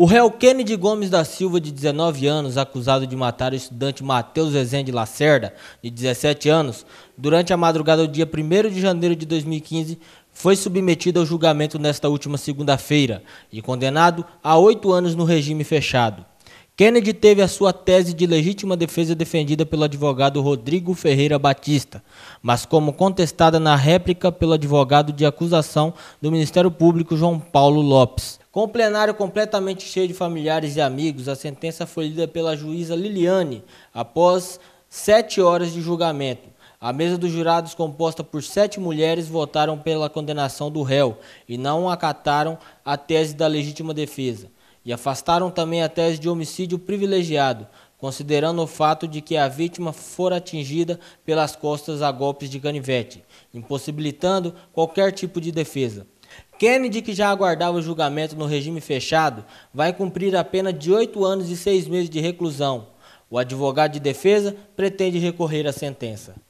O réu Kennedy Gomes da Silva, de 19 anos, acusado de matar o estudante Matheus Rezende Lacerda, de 17 anos, durante a madrugada do dia 1 de janeiro de 2015, foi submetido ao julgamento nesta última segunda-feira e condenado a oito anos no regime fechado. Kennedy teve a sua tese de legítima defesa defendida pelo advogado Rodrigo Ferreira Batista, mas como contestada na réplica pelo advogado de acusação do Ministério Público João Paulo Lopes. Com o plenário completamente cheio de familiares e amigos, a sentença foi lida pela juíza Liliane após sete horas de julgamento. A mesa dos jurados, composta por sete mulheres, votaram pela condenação do réu e não acataram a tese da legítima defesa. E afastaram também a tese de homicídio privilegiado, considerando o fato de que a vítima fora atingida pelas costas a golpes de canivete, impossibilitando qualquer tipo de defesa. Kennedy, que já aguardava o julgamento no regime fechado, vai cumprir a pena de oito anos e seis meses de reclusão. O advogado de defesa pretende recorrer à sentença.